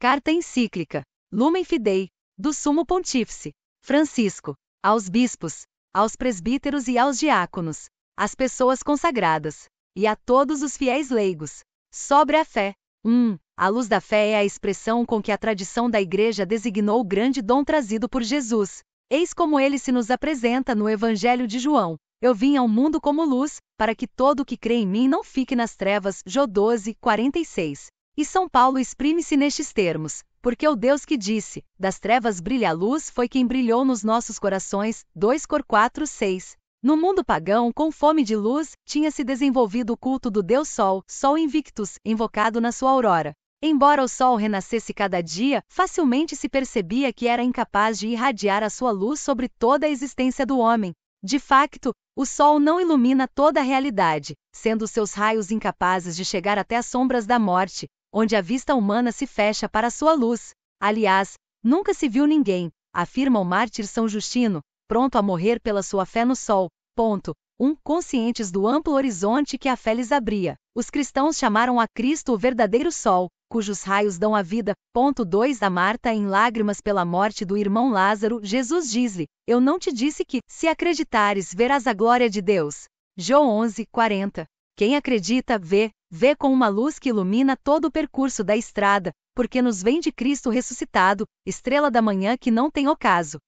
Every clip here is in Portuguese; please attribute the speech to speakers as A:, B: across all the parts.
A: Carta encíclica Lumen Fidei do Sumo Pontífice Francisco aos bispos, aos presbíteros e aos diáconos, às pessoas consagradas e a todos os fiéis leigos. Sobre a fé. 1. Um, a luz da fé é a expressão com que a tradição da Igreja designou o grande dom trazido por Jesus. Eis como ele se nos apresenta no Evangelho de João. Eu vim ao mundo como luz, para que todo o que crê em mim não fique nas trevas. Jô 12, 46. E São Paulo exprime-se nestes termos: porque é o Deus que disse, das trevas brilha a luz, foi quem brilhou nos nossos corações. 2 Cor 4, 6. No mundo pagão, com fome de luz, tinha-se desenvolvido o culto do Deus Sol, Sol Invictus, invocado na sua aurora. Embora o Sol renascesse cada dia, facilmente se percebia que era incapaz de irradiar a sua luz sobre toda a existência do homem. De facto, o Sol não ilumina toda a realidade, sendo seus raios incapazes de chegar até as sombras da morte, onde a vista humana se fecha para sua luz. Aliás, nunca se viu ninguém, afirma o mártir São Justino, pronto a morrer pela sua fé no sol. Ponto. 1. Um, conscientes do amplo horizonte que a fé lhes abria. Os cristãos chamaram a Cristo o verdadeiro sol, cujos raios dão a vida. Ponto 2 A Marta em lágrimas pela morte do irmão Lázaro, Jesus diz-lhe, eu não te disse que, se acreditares, verás a glória de Deus. João 11, 40 quem acredita vê, vê com uma luz que ilumina todo o percurso da estrada, porque nos vem de Cristo ressuscitado, estrela da manhã que não tem ocaso.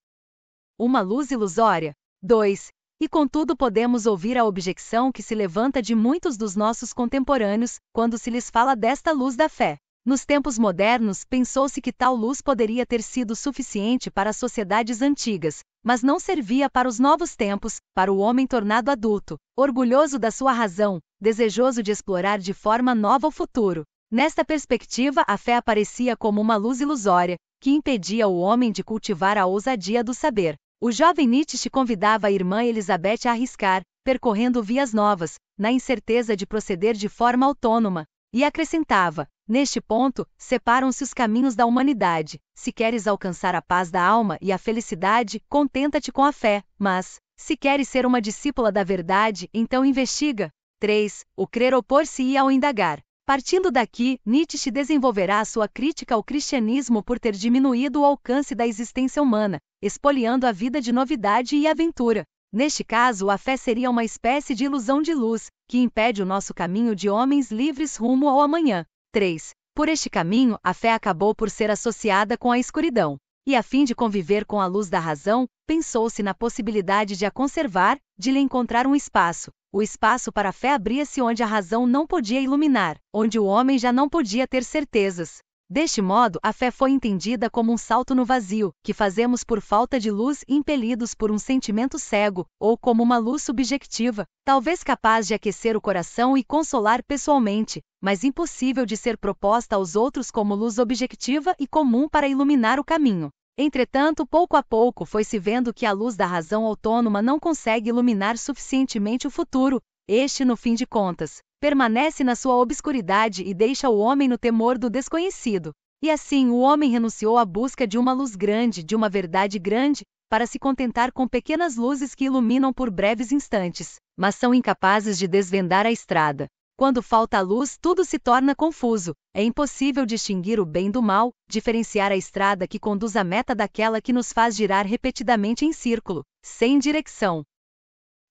A: Uma luz ilusória. 2. E contudo podemos ouvir a objeção que se levanta de muitos dos nossos contemporâneos quando se lhes fala desta luz da fé. Nos tempos modernos, pensou-se que tal luz poderia ter sido suficiente para as sociedades antigas, mas não servia para os novos tempos, para o homem tornado adulto, orgulhoso da sua razão, desejoso de explorar de forma nova o futuro. Nesta perspectiva, a fé aparecia como uma luz ilusória, que impedia o homem de cultivar a ousadia do saber. O jovem Nietzsche convidava a irmã Elizabeth a arriscar, percorrendo vias novas, na incerteza de proceder de forma autônoma, e acrescentava: Neste ponto, separam-se os caminhos da humanidade. Se queres alcançar a paz da alma e a felicidade, contenta-te com a fé, mas, se queres ser uma discípula da verdade, então investiga. 3. O crer opor-se-ia ao indagar. Partindo daqui, Nietzsche desenvolverá sua crítica ao cristianismo por ter diminuído o alcance da existência humana, expoliando a vida de novidade e aventura. Neste caso, a fé seria uma espécie de ilusão de luz, que impede o nosso caminho de homens livres rumo ao amanhã. 3. Por este caminho, a fé acabou por ser associada com a escuridão. E a fim de conviver com a luz da razão, pensou-se na possibilidade de a conservar, de lhe encontrar um espaço. O espaço para a fé abria-se onde a razão não podia iluminar, onde o homem já não podia ter certezas. Deste modo, a fé foi entendida como um salto no vazio, que fazemos por falta de luz impelidos por um sentimento cego, ou como uma luz subjetiva, talvez capaz de aquecer o coração e consolar pessoalmente, mas impossível de ser proposta aos outros como luz objetiva e comum para iluminar o caminho. Entretanto, pouco a pouco foi-se vendo que a luz da razão autônoma não consegue iluminar suficientemente o futuro, este, no fim de contas, permanece na sua obscuridade e deixa o homem no temor do desconhecido. E assim o homem renunciou à busca de uma luz grande, de uma verdade grande, para se contentar com pequenas luzes que iluminam por breves instantes, mas são incapazes de desvendar a estrada. Quando falta a luz, tudo se torna confuso. É impossível distinguir o bem do mal, diferenciar a estrada que conduz à meta daquela que nos faz girar repetidamente em círculo, sem direção.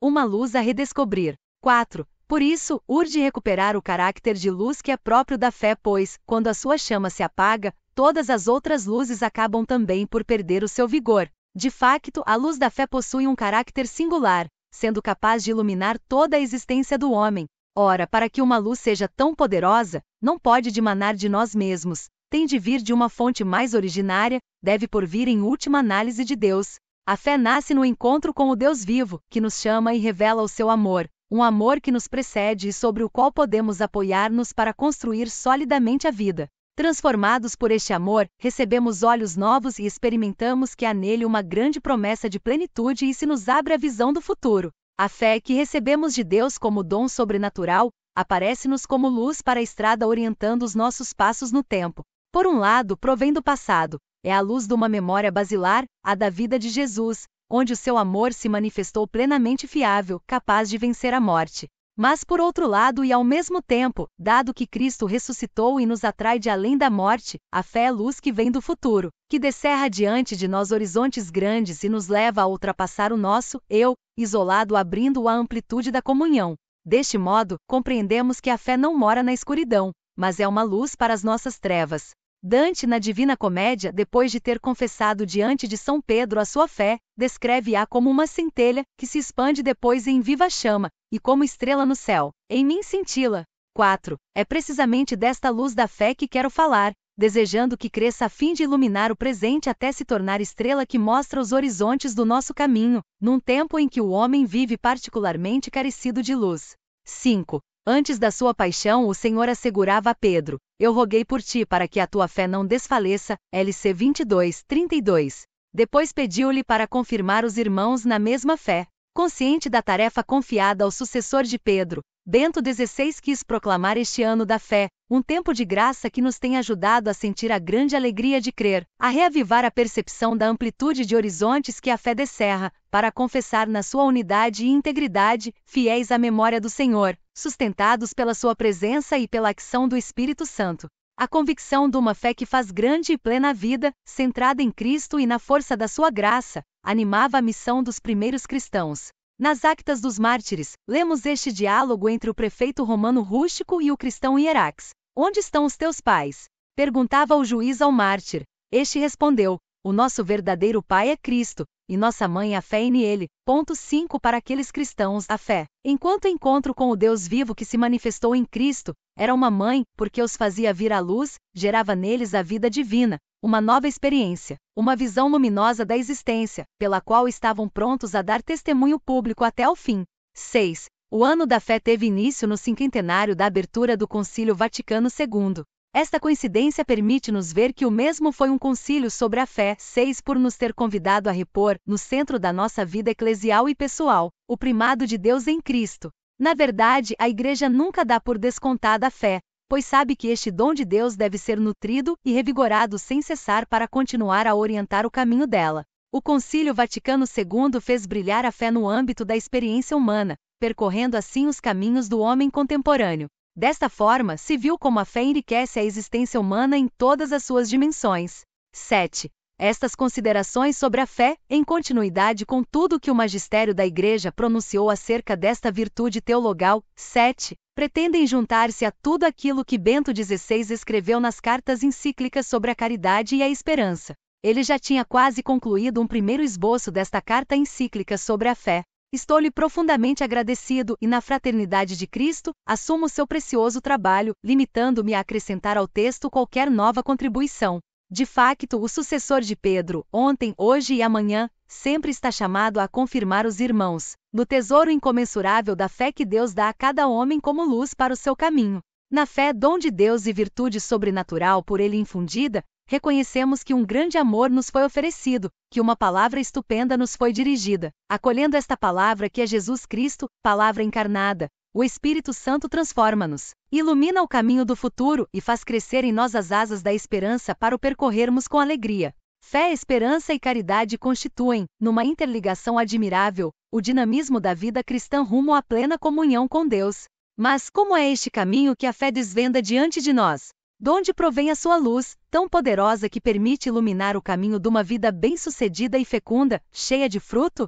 A: Uma luz a redescobrir. 4. Por isso, urge recuperar o caráter de luz que é próprio da fé, pois, quando a sua chama se apaga, todas as outras luzes acabam também por perder o seu vigor. De facto, a luz da fé possui um caráter singular, sendo capaz de iluminar toda a existência do homem. Ora, para que uma luz seja tão poderosa, não pode dimanar de nós mesmos, tem de vir de uma fonte mais originária, deve por vir em última análise de Deus. A fé nasce no encontro com o Deus vivo, que nos chama e revela o seu amor um amor que nos precede e sobre o qual podemos apoiar-nos para construir solidamente a vida. Transformados por este amor, recebemos olhos novos e experimentamos que há nele uma grande promessa de plenitude e se nos abre a visão do futuro. A fé que recebemos de Deus como dom sobrenatural aparece-nos como luz para a estrada orientando os nossos passos no tempo. Por um lado, provém do passado, é a luz de uma memória basilar, a da vida de Jesus, onde o seu amor se manifestou plenamente fiável, capaz de vencer a morte. Mas por outro lado e ao mesmo tempo, dado que Cristo ressuscitou e nos atrai de além da morte, a fé é luz que vem do futuro, que descerra diante de nós horizontes grandes e nos leva a ultrapassar o nosso eu, isolado abrindo a amplitude da comunhão. Deste modo, compreendemos que a fé não mora na escuridão, mas é uma luz para as nossas trevas. Dante, na Divina Comédia, depois de ter confessado diante de São Pedro a sua fé, descreve-a como uma centelha, que se expande depois em viva chama, e como estrela no céu, em mim cintila. 4. É precisamente desta luz da fé que quero falar, desejando que cresça a fim de iluminar o presente até se tornar estrela que mostra os horizontes do nosso caminho, num tempo em que o homem vive particularmente carecido de luz. 5. Antes da sua paixão, o Senhor assegurava a Pedro: Eu roguei por ti para que a tua fé não desfaleça. LC 22, 32. Depois pediu-lhe para confirmar os irmãos na mesma fé. Consciente da tarefa confiada ao sucessor de Pedro, Bento XVI quis proclamar este ano da fé, um tempo de graça que nos tem ajudado a sentir a grande alegria de crer, a reavivar a percepção da amplitude de horizontes que a fé descerra, para confessar na sua unidade e integridade, fiéis à memória do Senhor, sustentados pela sua presença e pela ação do Espírito Santo. A convicção de uma fé que faz grande e plena vida, centrada em Cristo e na força da sua graça, animava a missão dos primeiros cristãos. Nas Actas dos Mártires, lemos este diálogo entre o prefeito romano rústico e o cristão Hierax. Onde estão os teus pais? Perguntava o juiz ao mártir. Este respondeu: O nosso verdadeiro pai é Cristo, e nossa mãe é a fé em ele. Ponto 5 Para aqueles cristãos, a fé, enquanto encontro com o Deus vivo que se manifestou em Cristo, era uma mãe, porque os fazia vir à luz, gerava neles a vida divina, uma nova experiência, uma visão luminosa da existência, pela qual estavam prontos a dar testemunho público até o fim. 6. O ano da fé teve início no cinquentenário da abertura do Concílio Vaticano II. Esta coincidência permite-nos ver que o mesmo foi um concílio sobre a fé, seis por nos ter convidado a repor, no centro da nossa vida eclesial e pessoal, o primado de Deus em Cristo. Na verdade, a Igreja nunca dá por descontada a fé, pois sabe que este dom de Deus deve ser nutrido e revigorado sem cessar para continuar a orientar o caminho dela. O Concílio Vaticano II fez brilhar a fé no âmbito da experiência humana, percorrendo assim os caminhos do homem contemporâneo. Desta forma, se viu como a fé enriquece a existência humana em todas as suas dimensões. 7. Estas considerações sobre a fé, em continuidade com tudo que o magistério da Igreja pronunciou acerca desta virtude teologal, 7, pretendem juntar-se a tudo aquilo que Bento XVI escreveu nas cartas encíclicas sobre a caridade e a esperança. Ele já tinha quase concluído um primeiro esboço desta carta encíclica sobre a fé. Estou-lhe profundamente agradecido e, na fraternidade de Cristo, assumo seu precioso trabalho, limitando-me a acrescentar ao texto qualquer nova contribuição. De facto, o sucessor de Pedro, ontem, hoje e amanhã, sempre está chamado a confirmar os irmãos, no tesouro incomensurável da fé que Deus dá a cada homem como luz para o seu caminho. Na fé, dom de Deus e virtude sobrenatural por ele infundida, reconhecemos que um grande amor nos foi oferecido, que uma palavra estupenda nos foi dirigida. Acolhendo esta palavra que é Jesus Cristo, palavra encarnada, o Espírito Santo transforma-nos, ilumina o caminho do futuro e faz crescer em nós as asas da esperança para o percorrermos com alegria. Fé, esperança e caridade constituem, numa interligação admirável, o dinamismo da vida cristã rumo à plena comunhão com Deus. Mas como é este caminho que a fé desvenda diante de nós? De onde provém a sua luz, tão poderosa que permite iluminar o caminho de uma vida bem-sucedida e fecunda, cheia de fruto?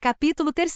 A: Capítulo 3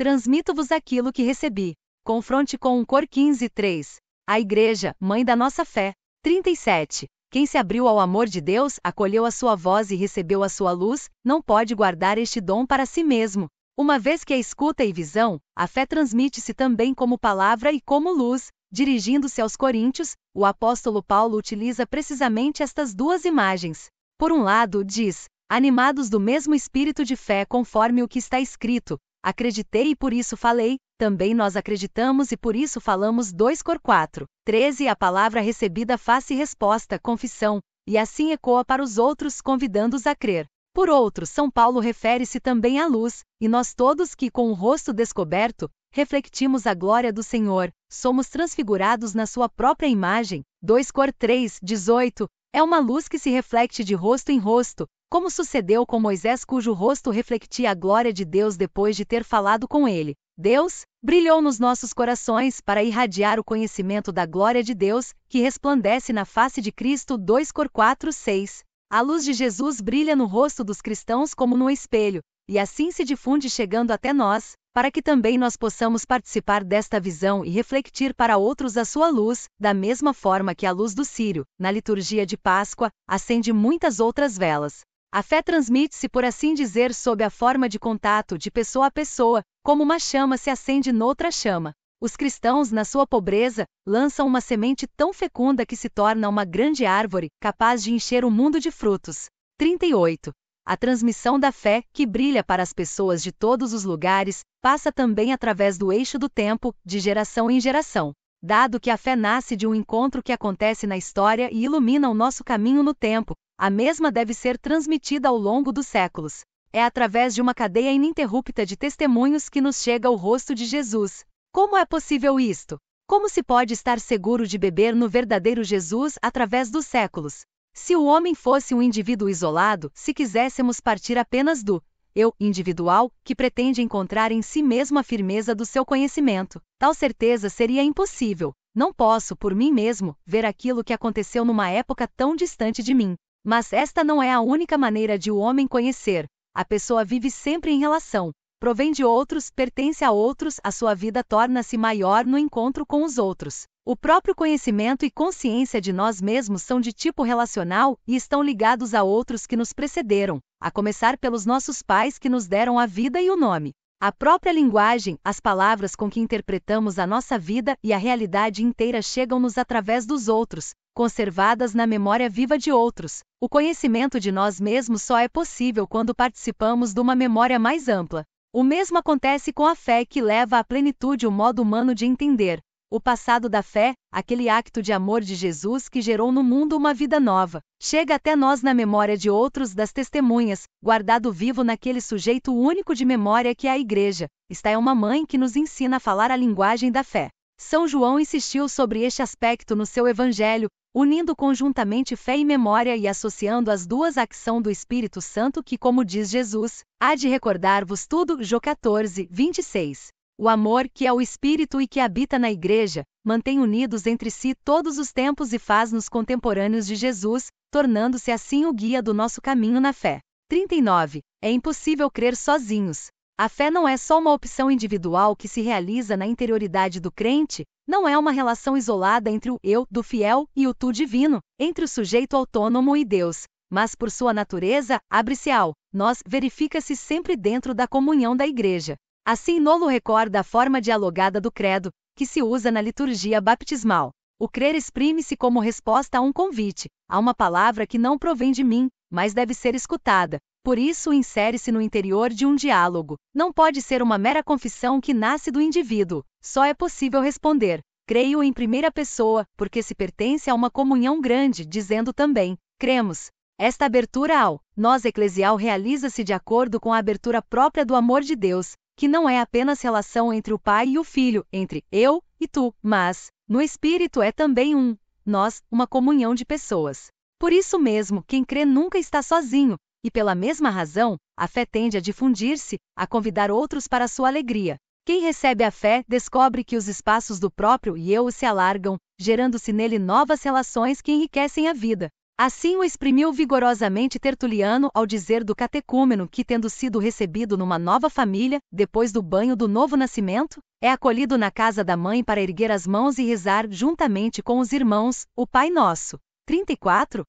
A: transmito-vos aquilo que recebi. Confronte com o Cor 15, 3. A Igreja, Mãe da Nossa Fé. 37. Quem se abriu ao amor de Deus, acolheu a sua voz e recebeu a sua luz, não pode guardar este dom para si mesmo. Uma vez que a escuta e visão, a fé transmite-se também como palavra e como luz. Dirigindo-se aos Coríntios, o apóstolo Paulo utiliza precisamente estas duas imagens. Por um lado, diz: animados do mesmo espírito de fé, conforme o que está escrito, Acreditei e por isso falei, também nós acreditamos e por isso falamos 2 Cor 4. 13 A palavra recebida face resposta, confissão, e assim ecoa para os outros, convidando-os a crer. Por outro, São Paulo refere-se também à luz, e nós todos que, com o rosto descoberto, refletimos a glória do Senhor, somos transfigurados na sua própria imagem. 2 Cor 3, 18, é uma luz que se reflete de rosto em rosto, como sucedeu com Moisés, cujo rosto refletia a glória de Deus depois de ter falado com ele. Deus brilhou nos nossos corações para irradiar o conhecimento da glória de Deus, que resplandece na face de Cristo 2 Cor 4, 6. A luz de Jesus brilha no rosto dos cristãos como num espelho, e assim se difunde chegando até nós, para que também nós possamos participar desta visão e refletir para outros a sua luz, da mesma forma que a luz do Sírio, na liturgia de Páscoa, acende muitas outras velas. A fé transmite-se, por assim dizer, sob a forma de contato de pessoa a pessoa, como uma chama se acende noutra chama. Os cristãos, na sua pobreza, lançam uma semente tão fecunda que se torna uma grande árvore, capaz de encher o mundo de frutos. 38. A transmissão da fé, que brilha para as pessoas de todos os lugares, passa também através do eixo do tempo, de geração em geração. Dado que a fé nasce de um encontro que acontece na história e ilumina o nosso caminho no tempo, a mesma deve ser transmitida ao longo dos séculos. É através de uma cadeia ininterrupta de testemunhos que nos chega o rosto de Jesus. Como é possível isto? Como se pode estar seguro de beber no verdadeiro Jesus através dos séculos? Se o homem fosse um indivíduo isolado, se quiséssemos partir apenas do eu individual que pretende encontrar em si mesmo a firmeza do seu conhecimento, tal certeza seria impossível. Não posso, por mim mesmo, ver aquilo que aconteceu numa época tão distante de mim. Mas esta não é a única maneira de o homem conhecer. A pessoa vive sempre em relação, provém de outros, pertence a outros, a sua vida torna-se maior no encontro com os outros. O próprio conhecimento e consciência de nós mesmos são de tipo relacional e estão ligados a outros que nos precederam, a começar pelos nossos pais que nos deram a vida e o nome. A própria linguagem, as palavras com que interpretamos a nossa vida e a realidade inteira chegam-nos através dos outros, conservadas na memória viva de outros. O conhecimento de nós mesmos só é possível quando participamos de uma memória mais ampla. O mesmo acontece com a fé que leva à plenitude o modo humano de entender, o passado da fé, aquele acto de amor de Jesus que gerou no mundo uma vida nova, chega até nós na memória de outros das testemunhas, guardado vivo naquele sujeito único de memória que é a Igreja. Está é uma mãe que nos ensina a falar a linguagem da fé. São João insistiu sobre este aspecto no seu Evangelho, unindo conjuntamente fé e memória e associando as duas à ação do Espírito Santo que, como diz Jesus, há de recordar-vos tudo. Jô 14, 26. O amor que é o Espírito e que habita na Igreja, mantém unidos entre si todos os tempos e faz-nos contemporâneos de Jesus, tornando-se assim o guia do nosso caminho na fé. 39. É impossível crer sozinhos. A fé não é só uma opção individual que se realiza na interioridade do crente, não é uma relação isolada entre o eu do fiel e o tu divino, entre o sujeito autônomo e Deus, mas por sua natureza, abre-se ao nós verifica-se sempre dentro da comunhão da igreja. Assim Nolo recorda a forma dialogada do credo, que se usa na liturgia baptismal. O crer exprime-se como resposta a um convite, a uma palavra que não provém de mim, mas deve ser escutada, por isso, insere-se no interior de um diálogo. Não pode ser uma mera confissão que nasce do indivíduo. Só é possível responder: creio em primeira pessoa, porque se pertence a uma comunhão grande, dizendo também: cremos. Esta abertura ao nós eclesial realiza-se de acordo com a abertura própria do amor de Deus, que não é apenas relação entre o Pai e o Filho, entre eu e tu, mas no Espírito é também um nós, uma comunhão de pessoas. Por isso mesmo, quem crê nunca está sozinho, e pela mesma razão, a fé tende a difundir-se, a convidar outros para sua alegria. Quem recebe a fé descobre que os espaços do próprio e eu se alargam, gerando-se nele novas relações que enriquecem a vida. Assim o exprimiu vigorosamente Tertuliano ao dizer do catecúmeno que, tendo sido recebido numa nova família, depois do banho do novo nascimento, é acolhido na casa da mãe para erguer as mãos e rezar juntamente com os irmãos, o Pai Nosso. 34,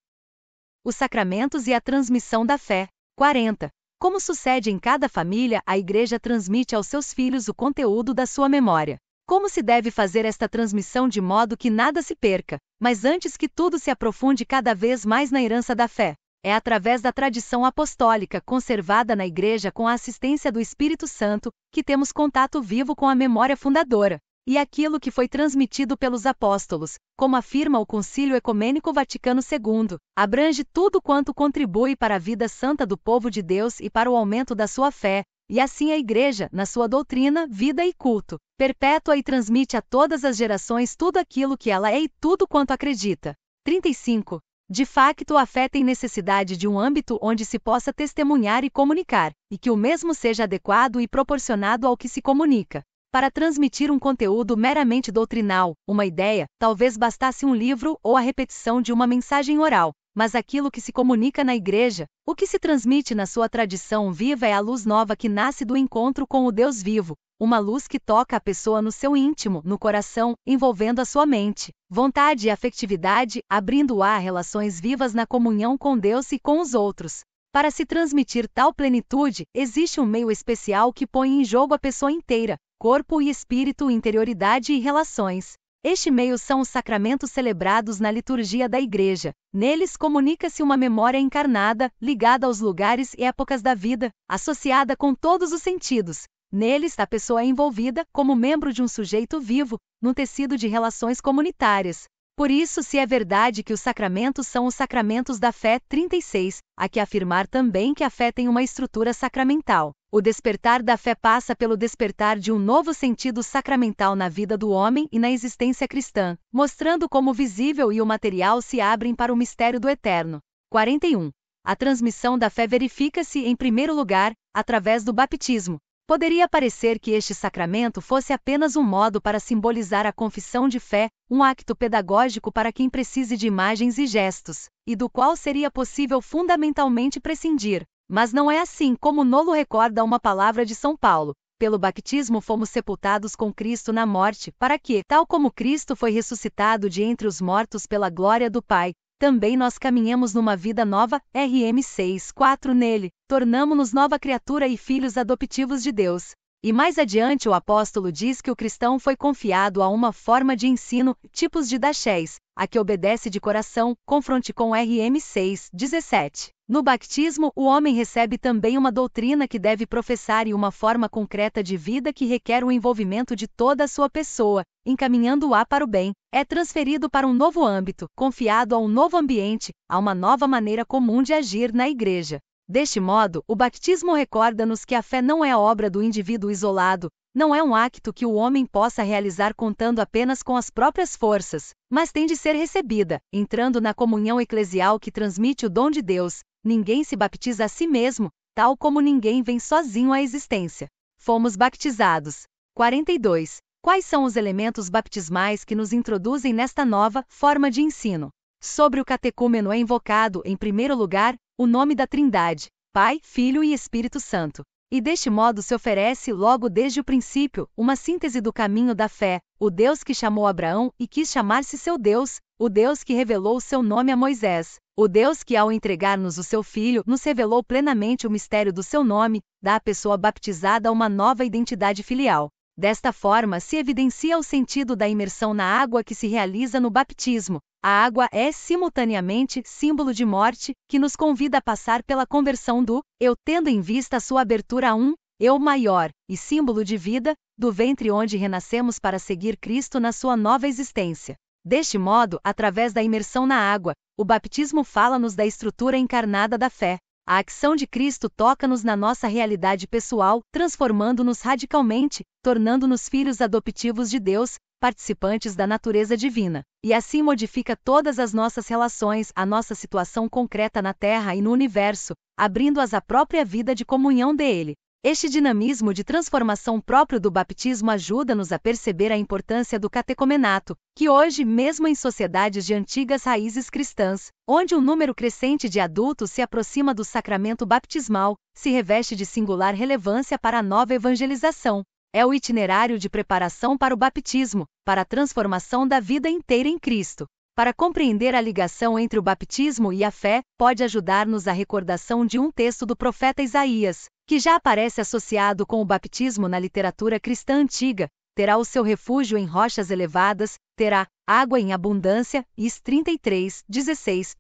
A: os sacramentos e a transmissão da fé. 40. Como sucede em cada família, a igreja transmite aos seus filhos o conteúdo da sua memória. Como se deve fazer esta transmissão de modo que nada se perca, mas antes que tudo se aprofunde cada vez mais na herança da fé? É através da tradição apostólica conservada na Igreja com a assistência do Espírito Santo que temos contato vivo com a memória fundadora e aquilo que foi transmitido pelos apóstolos, como afirma o Concílio Ecumênico Vaticano II, abrange tudo quanto contribui para a vida santa do povo de Deus e para o aumento da sua fé, e assim a Igreja, na sua doutrina, vida e culto, perpétua e transmite a todas as gerações tudo aquilo que ela é e tudo quanto acredita. 35. De facto, a fé tem necessidade de um âmbito onde se possa testemunhar e comunicar, e que o mesmo seja adequado e proporcionado ao que se comunica. Para transmitir um conteúdo meramente doutrinal, uma ideia, talvez bastasse um livro ou a repetição de uma mensagem oral, mas aquilo que se comunica na igreja, o que se transmite na sua tradição viva é a luz nova que nasce do encontro com o Deus vivo, uma luz que toca a pessoa no seu íntimo, no coração, envolvendo a sua mente, vontade e afetividade, abrindo a relações vivas na comunhão com Deus e com os outros. Para se transmitir tal plenitude, existe um meio especial que põe em jogo a pessoa inteira, corpo e espírito, interioridade e relações. Este meio são os sacramentos celebrados na liturgia da Igreja. Neles comunica-se uma memória encarnada, ligada aos lugares e épocas da vida, associada com todos os sentidos. Neles, a pessoa é envolvida, como membro de um sujeito vivo, no tecido de relações comunitárias. Por isso, se é verdade que os sacramentos são os sacramentos da fé, 36, há que afirmar também que a fé tem uma estrutura sacramental. O despertar da fé passa pelo despertar de um novo sentido sacramental na vida do homem e na existência cristã, mostrando como o visível e o material se abrem para o mistério do eterno. 41. A transmissão da fé verifica-se, em primeiro lugar, através do baptismo, Poderia parecer que este sacramento fosse apenas um modo para simbolizar a confissão de fé, um acto pedagógico para quem precise de imagens e gestos, e do qual seria possível fundamentalmente prescindir. Mas não é assim como Nolo recorda uma palavra de São Paulo. Pelo baptismo fomos sepultados com Cristo na morte, para que, tal como Cristo foi ressuscitado de entre os mortos pela glória do Pai, também nós caminhamos numa vida nova, RM 6.4 nele, tornamo-nos nova criatura e filhos adoptivos de Deus. E mais adiante o apóstolo diz que o cristão foi confiado a uma forma de ensino, tipos de dachés, a que obedece de coração, confronte com RM 6, 17. No baptismo, o homem recebe também uma doutrina que deve professar e uma forma concreta de vida que requer o envolvimento de toda a sua pessoa, encaminhando-a para o bem. É transferido para um novo âmbito, confiado a um novo ambiente, a uma nova maneira comum de agir na igreja. Deste modo, o baptismo recorda-nos que a fé não é a obra do indivíduo isolado, não é um acto que o homem possa realizar contando apenas com as próprias forças, mas tem de ser recebida, entrando na comunhão eclesial que transmite o dom de Deus. Ninguém se baptiza a si mesmo, tal como ninguém vem sozinho à existência. Fomos baptizados. 42. Quais são os elementos baptismais que nos introduzem nesta nova forma de ensino? Sobre o catecúmeno é invocado, em primeiro lugar, o nome da Trindade, Pai, Filho e Espírito Santo. E deste modo se oferece logo desde o princípio uma síntese do caminho da fé, o Deus que chamou Abraão e quis chamar-se seu Deus, o Deus que revelou o seu nome a Moisés, o Deus que ao entregar-nos o seu filho nos revelou plenamente o mistério do seu nome, dá à pessoa baptizada uma nova identidade filial. Desta forma se evidencia o sentido da imersão na água que se realiza no baptismo. A água é, simultaneamente, símbolo de morte, que nos convida a passar pela conversão do eu, tendo em vista a sua abertura a um eu maior, e símbolo de vida, do ventre onde renascemos para seguir Cristo na sua nova existência. Deste modo, através da imersão na água, o baptismo fala-nos da estrutura encarnada da fé, a ação de Cristo toca-nos na nossa realidade pessoal, transformando-nos radicalmente, tornando-nos filhos adoptivos de Deus, participantes da natureza divina, e assim modifica todas as nossas relações, a nossa situação concreta na Terra e no universo, abrindo-as à própria vida de comunhão dele. Este dinamismo de transformação próprio do baptismo ajuda-nos a perceber a importância do catecomenato, que hoje, mesmo em sociedades de antigas raízes cristãs, onde um número crescente de adultos se aproxima do sacramento baptismal, se reveste de singular relevância para a nova evangelização. É o itinerário de preparação para o baptismo, para a transformação da vida inteira em Cristo. Para compreender a ligação entre o baptismo e a fé, pode ajudar-nos a recordação de um texto do profeta Isaías, que já aparece associado com o baptismo na literatura cristã antiga, terá o seu refúgio em rochas elevadas, terá água em abundância, Is 33, 16.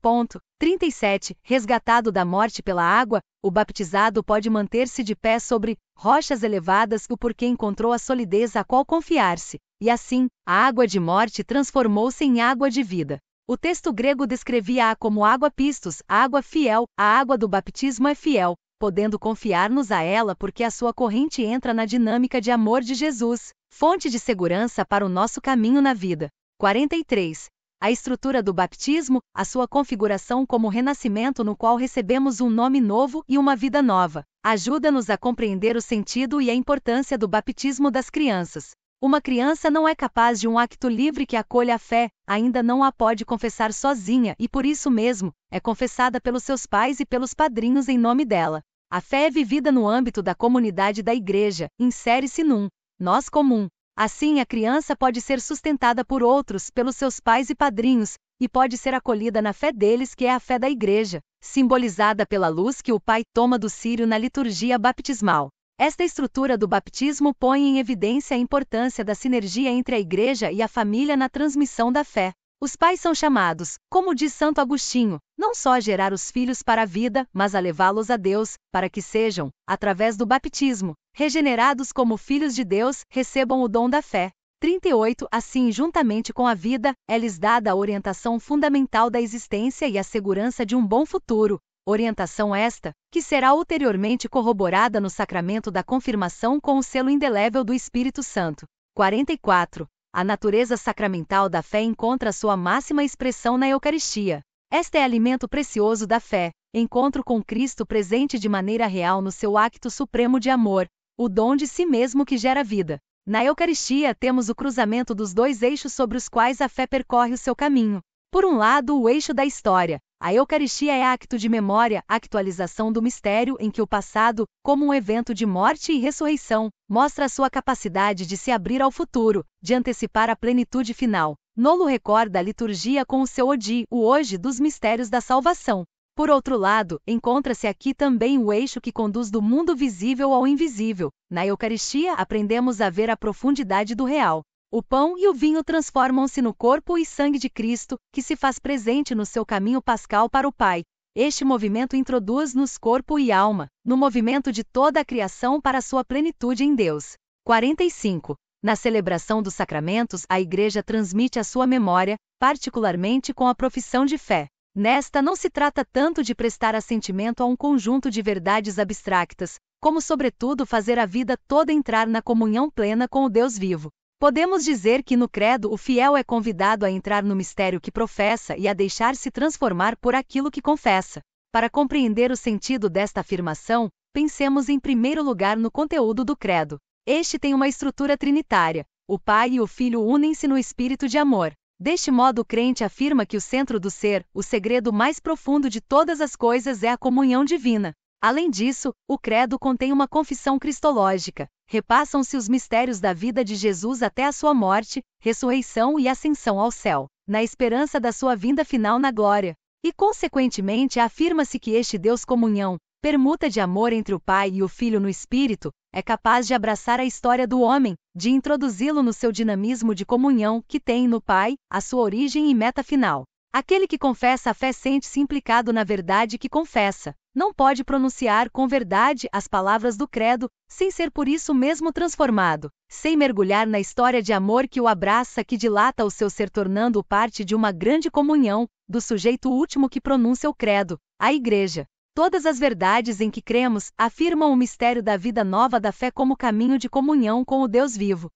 A: 37, resgatado da morte pela água, o baptizado pode manter-se de pé sobre rochas elevadas o porque encontrou a solidez a qual confiar-se, e assim, a água de morte transformou-se em água de vida. O texto grego descrevia-a como água pistos, água fiel, a água do baptismo é fiel, podendo confiar-nos a ela porque a sua corrente entra na dinâmica de amor de Jesus, fonte de segurança para o nosso caminho na vida. 43. A estrutura do baptismo, a sua configuração como renascimento no qual recebemos um nome novo e uma vida nova, ajuda-nos a compreender o sentido e a importância do baptismo das crianças. Uma criança não é capaz de um acto livre que acolha a fé, ainda não a pode confessar sozinha e por isso mesmo, é confessada pelos seus pais e pelos padrinhos em nome dela. A fé é vivida no âmbito da comunidade da igreja, insere-se num nós comum. Assim, a criança pode ser sustentada por outros, pelos seus pais e padrinhos, e pode ser acolhida na fé deles, que é a fé da igreja, simbolizada pela luz que o pai toma do sírio na liturgia baptismal. Esta estrutura do baptismo põe em evidência a importância da sinergia entre a igreja e a família na transmissão da fé. Os pais são chamados, como diz Santo Agostinho, não só a gerar os filhos para a vida, mas a levá-los a Deus, para que sejam, através do baptismo, regenerados como filhos de Deus, recebam o dom da fé. 38 Assim, juntamente com a vida, é-lhes dada a orientação fundamental da existência e a segurança de um bom futuro, Orientação esta, que será ulteriormente corroborada no sacramento da confirmação com o selo indelével do Espírito Santo. 44. A natureza sacramental da fé encontra sua máxima expressão na Eucaristia. Este é alimento precioso da fé, encontro com Cristo presente de maneira real no seu acto supremo de amor, o dom de si mesmo que gera vida. Na Eucaristia temos o cruzamento dos dois eixos sobre os quais a fé percorre o seu caminho. Por um lado, o eixo da história, a Eucaristia é acto de memória, actualização do mistério em que o passado, como um evento de morte e ressurreição, mostra a sua capacidade de se abrir ao futuro, de antecipar a plenitude final. Nolo recorda a liturgia com o seu odi, o hoje dos mistérios da salvação. Por outro lado, encontra-se aqui também o eixo que conduz do mundo visível ao invisível. Na Eucaristia, aprendemos a ver a profundidade do real, o pão e o vinho transformam-se no corpo e sangue de Cristo, que se faz presente no seu caminho pascal para o Pai. Este movimento introduz-nos corpo e alma, no movimento de toda a criação para sua plenitude em Deus. 45. Na celebração dos sacramentos, a Igreja transmite a sua memória, particularmente com a profissão de fé. Nesta não se trata tanto de prestar assentimento a um conjunto de verdades abstractas, como, sobretudo, fazer a vida toda entrar na comunhão plena com o Deus vivo. Podemos dizer que no credo o fiel é convidado a entrar no mistério que professa e a deixar-se transformar por aquilo que confessa. Para compreender o sentido desta afirmação, pensemos em primeiro lugar no conteúdo do credo. Este tem uma estrutura trinitária. O Pai e o Filho unem-se no espírito de amor. Deste modo, o crente afirma que o centro do ser, o segredo mais profundo de todas as coisas, é a comunhão divina. Além disso, o credo contém uma confissão cristológica. Repassam-se os mistérios da vida de Jesus até a sua morte, ressurreição e ascensão ao céu, na esperança da sua vinda final na glória. E, consequentemente, afirma-se que este Deus comunhão, permuta de amor entre o Pai e o Filho no Espírito, é capaz de abraçar a história do homem, de introduzi-lo no seu dinamismo de comunhão que tem no Pai, a sua origem e meta final. Aquele que confessa a fé sente-se implicado na verdade que confessa. Não pode pronunciar com verdade as palavras do credo, sem ser por isso mesmo transformado, sem mergulhar na história de amor que o abraça, que dilata o seu ser, tornando-o parte de uma grande comunhão, do sujeito último que pronuncia o credo, a Igreja. Todas as verdades em que cremos afirmam o mistério da vida nova da fé como caminho de comunhão com o Deus vivo.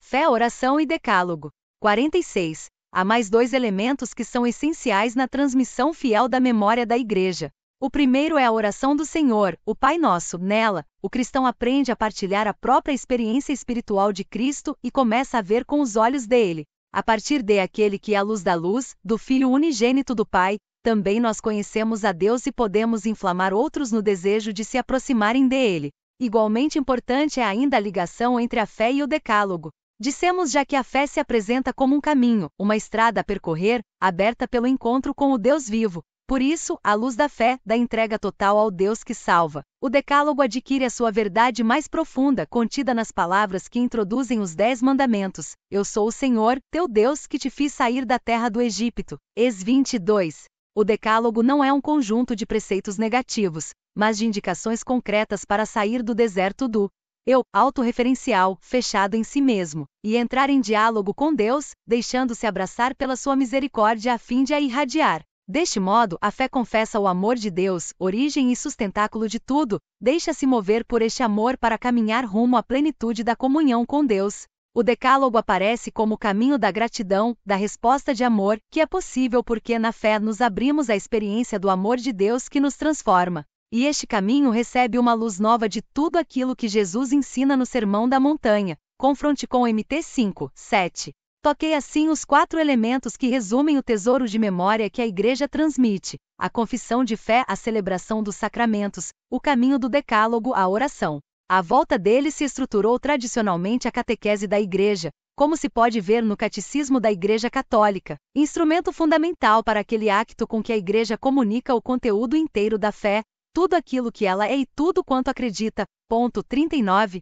A: Fé, oração e decálogo. 46. Há mais dois elementos que são essenciais na transmissão fiel da memória da Igreja. O primeiro é a oração do Senhor, o Pai Nosso. Nela, o cristão aprende a partilhar a própria experiência espiritual de Cristo e começa a ver com os olhos dele. A partir de aquele que é a luz da luz, do Filho unigênito do Pai, também nós conhecemos a Deus e podemos inflamar outros no desejo de se aproximarem dele. Igualmente importante é ainda a ligação entre a fé e o decálogo. Dissemos já que a fé se apresenta como um caminho, uma estrada a percorrer, aberta pelo encontro com o Deus vivo. Por isso, a luz da fé, da entrega total ao Deus que salva, o Decálogo adquire a sua verdade mais profunda contida nas palavras que introduzem os Dez Mandamentos: Eu sou o Senhor, teu Deus, que te fiz sair da terra do Egito. Ex 22. O Decálogo não é um conjunto de preceitos negativos, mas de indicações concretas para sair do deserto do eu, autorreferencial, fechado em si mesmo, e entrar em diálogo com Deus, deixando-se abraçar pela sua misericórdia a fim de a irradiar. Deste modo, a fé confessa o amor de Deus, origem e sustentáculo de tudo, deixa-se mover por este amor para caminhar rumo à plenitude da comunhão com Deus. O Decálogo aparece como o caminho da gratidão, da resposta de amor, que é possível porque na fé nos abrimos à experiência do amor de Deus que nos transforma. E este caminho recebe uma luz nova de tudo aquilo que Jesus ensina no Sermão da Montanha. Confronte com MT 5, 7. Toquei assim os quatro elementos que resumem o tesouro de memória que a Igreja transmite: a confissão de fé, a celebração dos sacramentos, o caminho do decálogo, a oração. À volta dele se estruturou tradicionalmente a catequese da Igreja, como se pode ver no Catecismo da Igreja Católica, instrumento fundamental para aquele acto com que a Igreja comunica o conteúdo inteiro da fé, tudo aquilo que ela é e tudo quanto acredita. Ponto 39.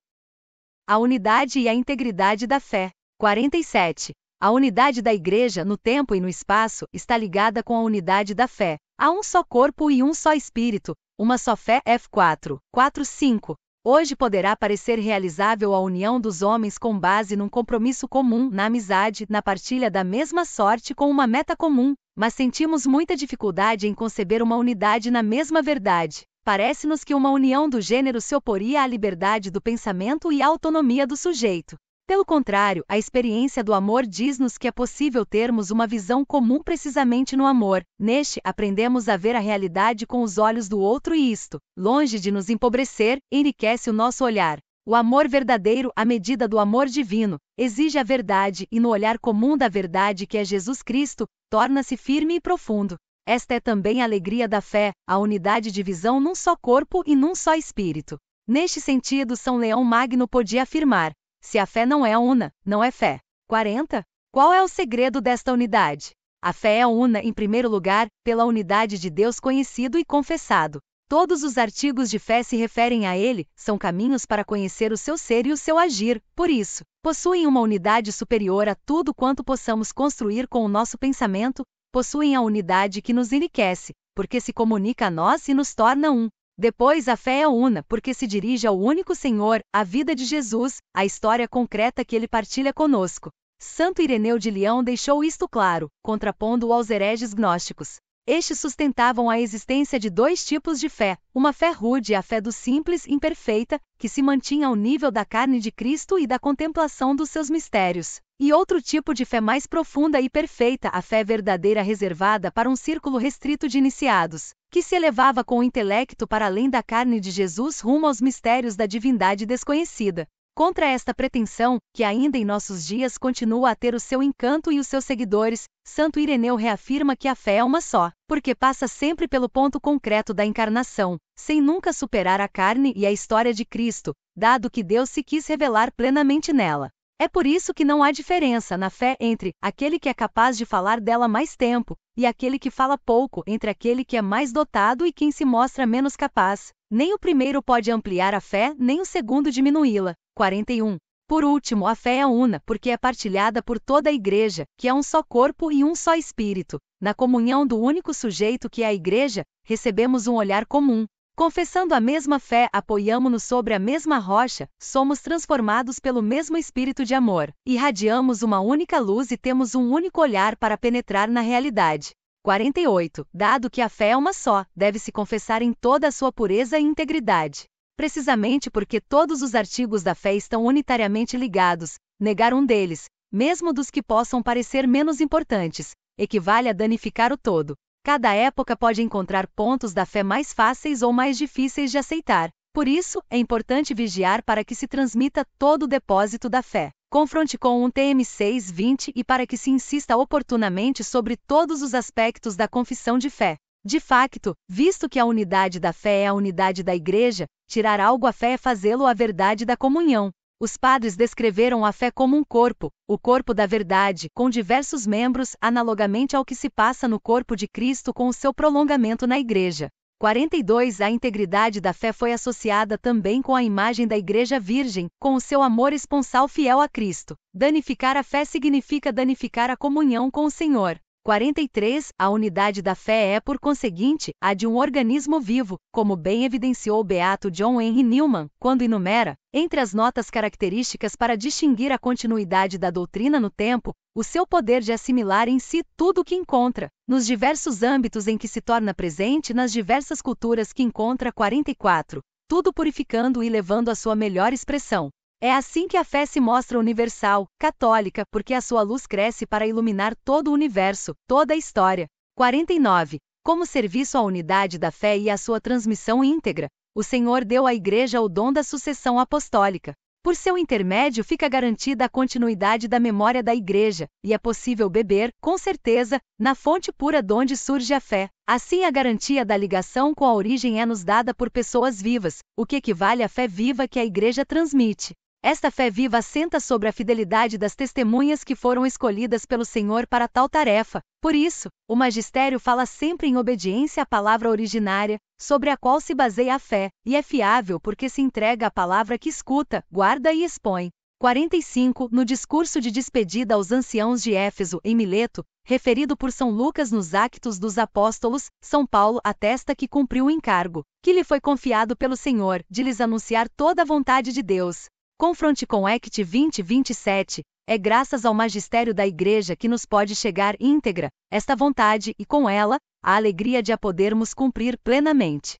A: A unidade e a integridade da fé. 47. A unidade da igreja no tempo e no espaço está ligada com a unidade da fé. Há um só corpo e um só espírito, uma só fé F4, 45. Hoje poderá parecer realizável a união dos homens com base num compromisso comum, na amizade, na partilha da mesma sorte com uma meta comum, mas sentimos muita dificuldade em conceber uma unidade na mesma verdade. Parece-nos que uma união do gênero se oporia à liberdade do pensamento e à autonomia do sujeito. Pelo contrário, a experiência do amor diz-nos que é possível termos uma visão comum precisamente no amor. Neste, aprendemos a ver a realidade com os olhos do outro e isto, longe de nos empobrecer, enriquece o nosso olhar. O amor verdadeiro, à medida do amor divino, exige a verdade e no olhar comum da verdade que é Jesus Cristo, torna-se firme e profundo. Esta é também a alegria da fé, a unidade de visão num só corpo e num só espírito. Neste sentido, São Leão Magno podia afirmar: se a fé não é una, não é fé. 40. Qual é o segredo desta unidade? A fé é una, em primeiro lugar, pela unidade de Deus conhecido e confessado. Todos os artigos de fé se referem a ele, são caminhos para conhecer o seu ser e o seu agir, por isso, possuem uma unidade superior a tudo quanto possamos construir com o nosso pensamento, possuem a unidade que nos enriquece, porque se comunica a nós e nos torna um. Depois, a fé é una, porque se dirige ao único Senhor, a vida de Jesus, a história concreta que ele partilha conosco. Santo Ireneu de Leão deixou isto claro, contrapondo-o aos hereges gnósticos. Estes sustentavam a existência de dois tipos de fé, uma fé rude e a fé do simples imperfeita, que se mantinha ao nível da carne de Cristo e da contemplação dos seus mistérios, e outro tipo de fé mais profunda e perfeita, a fé verdadeira reservada para um círculo restrito de iniciados, que se elevava com o intelecto para além da carne de Jesus rumo aos mistérios da divindade desconhecida. Contra esta pretensão, que ainda em nossos dias continua a ter o seu encanto e os seus seguidores, Santo Ireneu reafirma que a fé é uma só, porque passa sempre pelo ponto concreto da encarnação, sem nunca superar a carne e a história de Cristo, dado que Deus se quis revelar plenamente nela. É por isso que não há diferença na fé entre aquele que é capaz de falar dela mais tempo e aquele que fala pouco, entre aquele que é mais dotado e quem se mostra menos capaz. Nem o primeiro pode ampliar a fé, nem o segundo diminuí-la. 41. Por último, a fé é una, porque é partilhada por toda a Igreja, que é um só corpo e um só Espírito. Na comunhão do único sujeito que é a Igreja, recebemos um olhar comum. Confessando a mesma fé, apoiamo-nos sobre a mesma rocha, somos transformados pelo mesmo espírito de amor, irradiamos uma única luz e temos um único olhar para penetrar na realidade. 48. Dado que a fé é uma só, deve-se confessar em toda a sua pureza e integridade precisamente porque todos os artigos da fé estão unitariamente ligados, negar um deles, mesmo dos que possam parecer menos importantes, equivale a danificar o todo. Cada época pode encontrar pontos da fé mais fáceis ou mais difíceis de aceitar, por isso, é importante vigiar para que se transmita todo o depósito da fé. Confronte com um TM620 e para que se insista oportunamente sobre todos os aspectos da confissão de fé. De facto, visto que a unidade da fé é a unidade da Igreja, tirar algo à fé é fazê-lo à verdade da comunhão. Os padres descreveram a fé como um corpo, o corpo da verdade, com diversos membros, analogamente ao que se passa no corpo de Cristo com o seu prolongamento na Igreja. 42 A integridade da fé foi associada também com a imagem da Igreja Virgem, com o seu amor esponsal fiel a Cristo. Danificar a fé significa danificar a comunhão com o Senhor. 43. A unidade da fé é, por conseguinte, a de um organismo vivo, como bem evidenciou o beato John Henry Newman, quando enumera, entre as notas características para distinguir a continuidade da doutrina no tempo, o seu poder de assimilar em si tudo o que encontra, nos diversos âmbitos em que se torna presente nas diversas culturas que encontra. 44. Tudo purificando e levando à sua melhor expressão. É assim que a fé se mostra universal, católica, porque a sua luz cresce para iluminar todo o universo, toda a história. 49. Como serviço à unidade da fé e à sua transmissão íntegra, o Senhor deu à Igreja o dom da sucessão apostólica. Por seu intermédio fica garantida a continuidade da memória da Igreja, e é possível beber, com certeza, na fonte pura de onde surge a fé. Assim, a garantia da ligação com a origem é nos dada por pessoas vivas, o que equivale à fé viva que a Igreja transmite. Esta fé viva assenta sobre a fidelidade das testemunhas que foram escolhidas pelo Senhor para tal tarefa. Por isso, o magistério fala sempre em obediência à palavra originária, sobre a qual se baseia a fé, e é fiável porque se entrega à palavra que escuta, guarda e expõe. 45, no discurso de despedida aos anciãos de Éfeso, em Mileto, referido por São Lucas nos Actos dos Apóstolos, São Paulo atesta que cumpriu o encargo, que lhe foi confiado pelo Senhor, de lhes anunciar toda a vontade de Deus. Confronte com Act 2027, é graças ao magistério da Igreja que nos pode chegar íntegra esta vontade e com ela, a alegria de a podermos cumprir plenamente.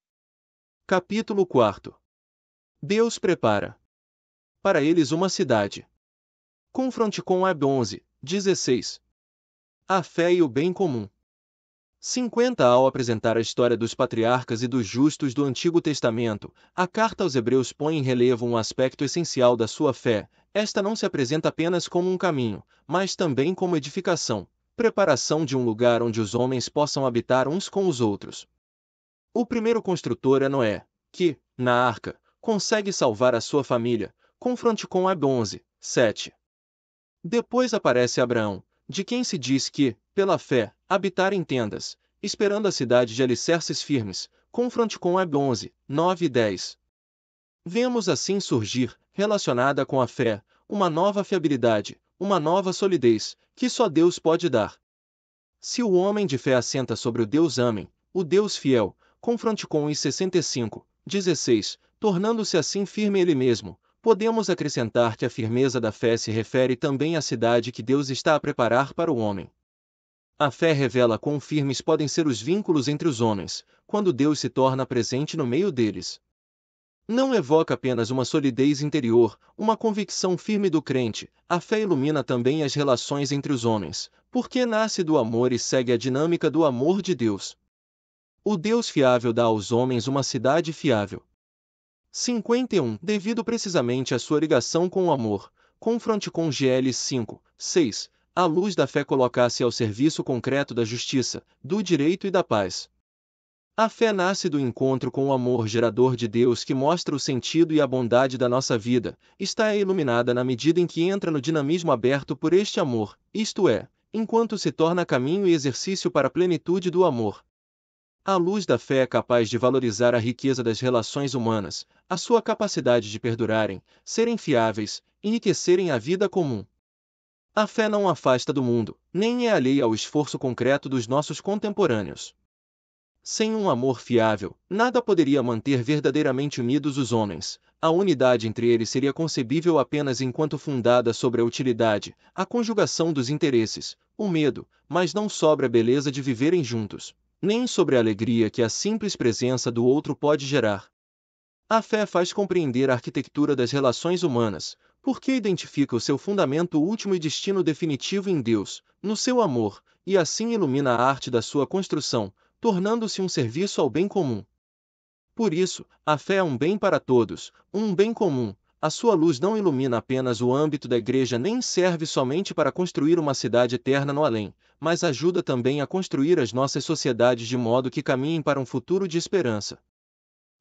B: Capítulo 4 Deus prepara para eles uma cidade. Confronte com Ab 11, 16. A fé e o bem comum. 50 Ao apresentar a história dos patriarcas e dos justos do Antigo Testamento, a carta aos Hebreus põe em relevo um aspecto essencial da sua fé. Esta não se apresenta apenas como um caminho, mas também como edificação, preparação de um lugar onde os homens possam habitar uns com os outros. O primeiro construtor é Noé, que, na arca, consegue salvar a sua família, confronte com Ab 11, 7. Depois aparece Abraão, de quem se diz que, pela fé, habitar em tendas, esperando a cidade de alicerces firmes, confronte com Ab 11, 9 e 10. Vemos assim surgir, relacionada com a fé, uma nova fiabilidade, uma nova solidez, que só Deus pode dar. Se o homem de fé assenta sobre o Deus Amém, o Deus fiel, confronte com os 65, 16, tornando-se assim firme ele mesmo, Podemos acrescentar que a firmeza da fé se refere também à cidade que Deus está a preparar para o homem. A fé revela quão firmes podem ser os vínculos entre os homens, quando Deus se torna presente no meio deles. Não evoca apenas uma solidez interior, uma convicção firme do crente, a fé ilumina também as relações entre os homens, porque nasce do amor e segue a dinâmica do amor de Deus. O Deus fiável dá aos homens uma cidade fiável. 51. Devido precisamente à sua ligação com o amor, confronte com GL 5, 6, a luz da fé colocasse ao serviço concreto da justiça, do direito e da paz. A fé nasce do encontro com o amor gerador de Deus que mostra o sentido e a bondade da nossa vida, está iluminada na medida em que entra no dinamismo aberto por este amor, isto é, enquanto se torna caminho e exercício para a plenitude do amor, a luz da fé é capaz de valorizar a riqueza das relações humanas, a sua capacidade de perdurarem, serem fiáveis, enriquecerem a vida comum. A fé não afasta do mundo, nem é alheia ao esforço concreto dos nossos contemporâneos. Sem um amor fiável, nada poderia manter verdadeiramente unidos os homens. A unidade entre eles seria concebível apenas enquanto fundada sobre a utilidade, a conjugação dos interesses, o medo, mas não sobra a beleza de viverem juntos nem sobre a alegria que a simples presença do outro pode gerar. A fé faz compreender a arquitetura das relações humanas, porque identifica o seu fundamento último e destino definitivo em Deus, no seu amor, e assim ilumina a arte da sua construção, tornando-se um serviço ao bem comum. Por isso, a fé é um bem para todos, um bem comum, a sua luz não ilumina apenas o âmbito da igreja nem serve somente para construir uma cidade eterna no além, mas ajuda também a construir as nossas sociedades de modo que caminhem para um futuro de esperança.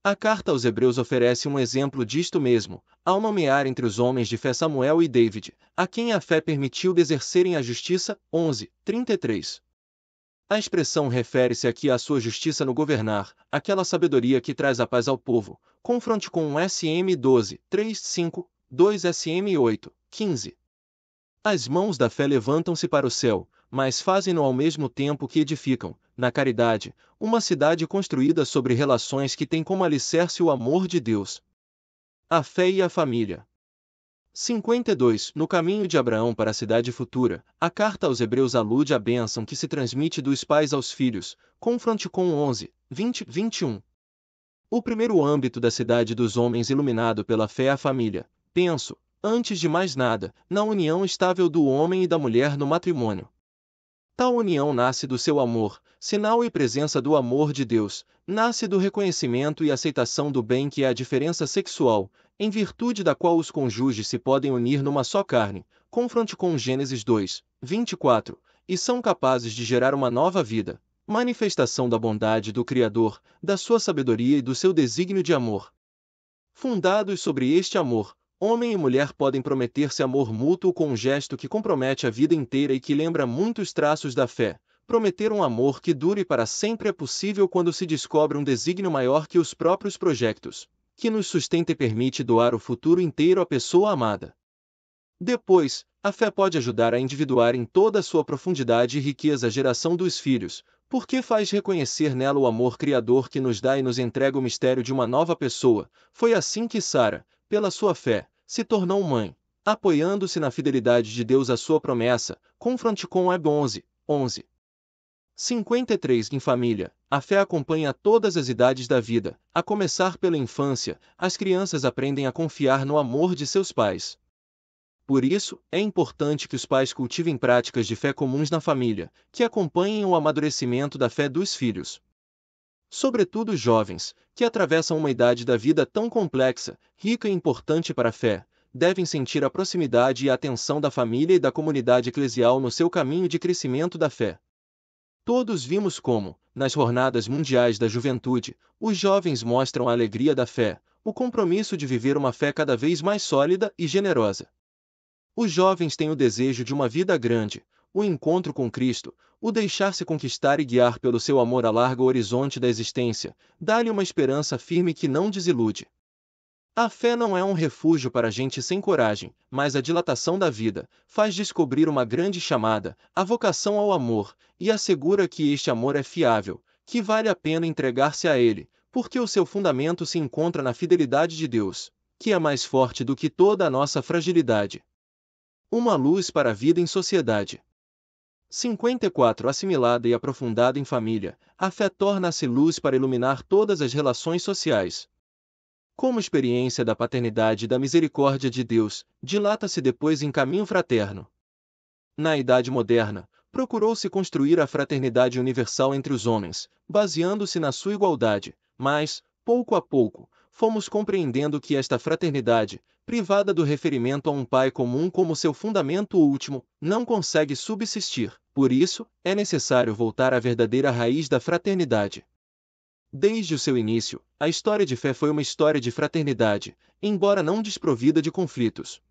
B: A carta aos Hebreus oferece um exemplo disto mesmo, ao nomear entre os homens de fé Samuel e David, a quem a fé permitiu exercerem a justiça, 11, 33. A expressão refere-se aqui à sua justiça no governar, aquela sabedoria que traz a paz ao povo, confronte com um SM 12, 3, 5, 2 SM 8, 15. As mãos da fé levantam-se para o céu, mas fazem-no ao mesmo tempo que edificam, na caridade, uma cidade construída sobre relações que têm como alicerce o amor de Deus. A fé e a família. 52. No caminho de Abraão para a cidade futura, a carta aos Hebreus alude à bênção que se transmite dos pais aos filhos, confronte com 11, 20, 21. O primeiro âmbito da cidade dos homens iluminado pela fé à família, penso, antes de mais nada, na união estável do homem e da mulher no matrimônio. Tal união nasce do seu amor, sinal e presença do amor de Deus, nasce do reconhecimento e aceitação do bem que é a diferença sexual, em virtude da qual os cônjuges se podem unir numa só carne, confronte com Gênesis 2, 24, e são capazes de gerar uma nova vida, manifestação da bondade do Criador, da sua sabedoria e do seu desígnio de amor. Fundados sobre este amor, homem e mulher podem prometer-se amor mútuo com um gesto que compromete a vida inteira e que lembra muitos traços da fé. Prometer um amor que dure para sempre é possível quando se descobre um desígnio maior que os próprios projetos que nos sustenta e permite doar o futuro inteiro à pessoa amada. Depois, a fé pode ajudar a individuar em toda a sua profundidade e riqueza a geração dos filhos, porque faz reconhecer nela o amor criador que nos dá e nos entrega o mistério de uma nova pessoa. Foi assim que Sara, pela sua fé, se tornou mãe, apoiando-se na fidelidade de Deus à sua promessa, confronte com Eb 11, 11. 53 Em família, a fé acompanha todas as idades da vida, a começar pela infância, as crianças aprendem a confiar no amor de seus pais. Por isso, é importante que os pais cultivem práticas de fé comuns na família, que acompanhem o amadurecimento da fé dos filhos sobretudo os jovens, que atravessam uma idade da vida tão complexa, rica e importante para a fé, devem sentir a proximidade e a atenção da família e da comunidade eclesial no seu caminho de crescimento da fé. Todos vimos como, nas Jornadas Mundiais da Juventude, os jovens mostram a alegria da fé, o compromisso de viver uma fé cada vez mais sólida e generosa. Os jovens têm o desejo de uma vida grande, o encontro com Cristo, o deixar-se conquistar e guiar pelo seu amor a largo horizonte da existência, dá-lhe uma esperança firme que não desilude. A fé não é um refúgio para gente sem coragem, mas a dilatação da vida faz descobrir uma grande chamada, a vocação ao amor, e assegura que este amor é fiável, que vale a pena entregar-se a ele, porque o seu fundamento se encontra na fidelidade de Deus, que é mais forte do que toda a nossa fragilidade. Uma luz para a vida em sociedade. 54. Assimilada e aprofundada em família, a fé torna-se luz para iluminar todas as relações sociais, como experiência da paternidade e da misericórdia de Deus, dilata-se depois em caminho fraterno. Na Idade Moderna, procurou-se construir a fraternidade universal entre os homens, baseando-se na sua igualdade, mas, pouco a pouco, fomos compreendendo que esta fraternidade, privada do referimento a um pai comum como seu fundamento último, não consegue subsistir. Por isso, é necessário voltar à verdadeira raiz da fraternidade. Desde o seu início, a história de fé foi uma história de fraternidade, embora não desprovida de conflitos.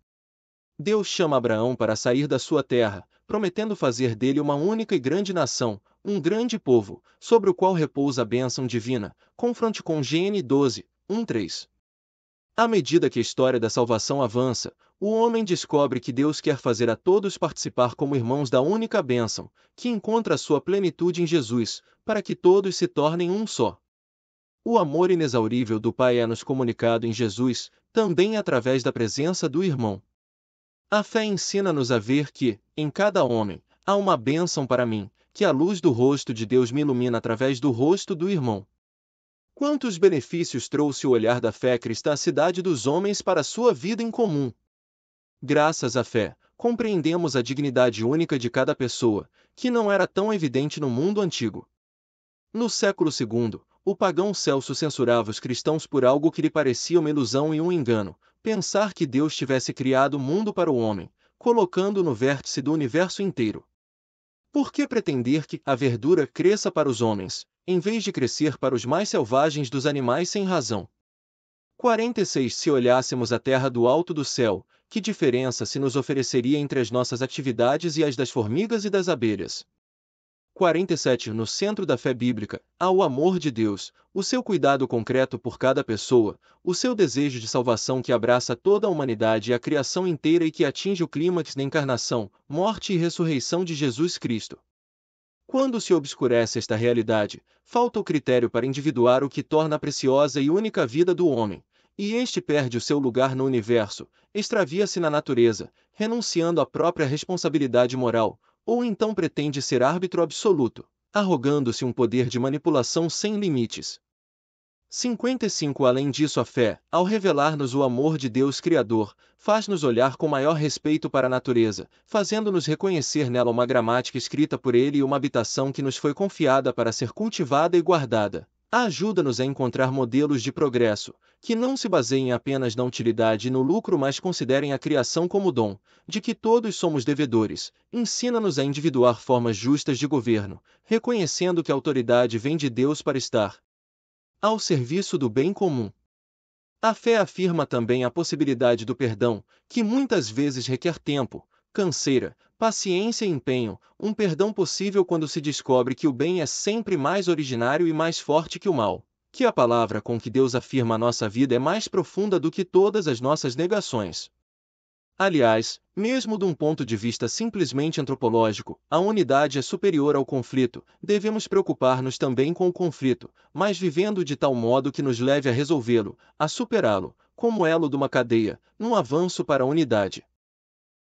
B: Deus chama Abraão para sair da sua terra, prometendo fazer dele uma única e grande nação, um grande povo, sobre o qual repousa a bênção divina, confronte com GN 12, 1 3. À medida que a história da salvação avança, o homem descobre que Deus quer fazer a todos participar como irmãos da única bênção, que encontra sua plenitude em Jesus, para que todos se tornem um só. O amor inexaurível do Pai é nos comunicado em Jesus, também através da presença do irmão. A fé ensina-nos a ver que, em cada homem, há uma bênção para mim, que a luz do rosto de Deus me ilumina através do rosto do irmão. Quantos benefícios trouxe o olhar da fé cristã à cidade dos homens para sua vida em comum? Graças à fé, compreendemos a dignidade única de cada pessoa, que não era tão evidente no mundo antigo. No século II, o pagão Celso censurava os cristãos por algo que lhe parecia uma ilusão e um engano, pensar que Deus tivesse criado o mundo para o homem, colocando no vértice do universo inteiro. Por que pretender que a verdura cresça para os homens, em vez de crescer para os mais selvagens dos animais sem razão? 46 Se olhássemos a terra do alto do céu, que diferença se nos ofereceria entre as nossas atividades e as das formigas e das abelhas? 47 No centro da fé bíblica, há o amor de Deus, o seu cuidado concreto por cada pessoa, o seu desejo de salvação que abraça toda a humanidade e a criação inteira e que atinge o clímax na encarnação, morte e ressurreição de Jesus Cristo. Quando se obscurece esta realidade, falta o critério para individuar o que torna a preciosa e única vida do homem, e este perde o seu lugar no universo, extravia-se na natureza, renunciando à própria responsabilidade moral, ou então pretende ser árbitro absoluto, arrogando-se um poder de manipulação sem limites. 55 Além disso, a fé, ao revelar-nos o amor de Deus Criador, faz-nos olhar com maior respeito para a natureza, fazendo-nos reconhecer nela uma gramática escrita por Ele e uma habitação que nos foi confiada para ser cultivada e guardada. Ajuda-nos a encontrar modelos de progresso, que não se baseiem apenas na utilidade e no lucro, mas considerem a criação como dom, de que todos somos devedores. Ensina-nos a individuar formas justas de governo, reconhecendo que a autoridade vem de Deus para estar ao serviço do bem comum. A fé afirma também a possibilidade do perdão, que muitas vezes requer tempo, canseira, paciência e empenho, um perdão possível quando se descobre que o bem é sempre mais originário e mais forte que o mal que a palavra com que Deus afirma a nossa vida é mais profunda do que todas as nossas negações. Aliás, mesmo de um ponto de vista simplesmente antropológico, a unidade é superior ao conflito, devemos preocupar-nos também com o conflito, mas vivendo de tal modo que nos leve a resolvê-lo, a superá-lo, como elo de uma cadeia, num avanço para a unidade.